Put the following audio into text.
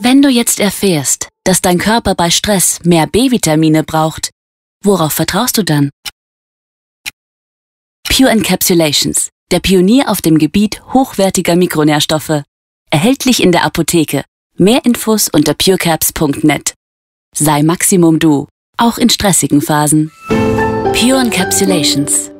Wenn du jetzt erfährst, dass dein Körper bei Stress mehr B-Vitamine braucht, worauf vertraust du dann? Pure Encapsulations, der Pionier auf dem Gebiet hochwertiger Mikronährstoffe. Erhältlich in der Apotheke. Mehr Infos unter purecaps.net. Sei Maximum Du, auch in stressigen Phasen. Pure Encapsulations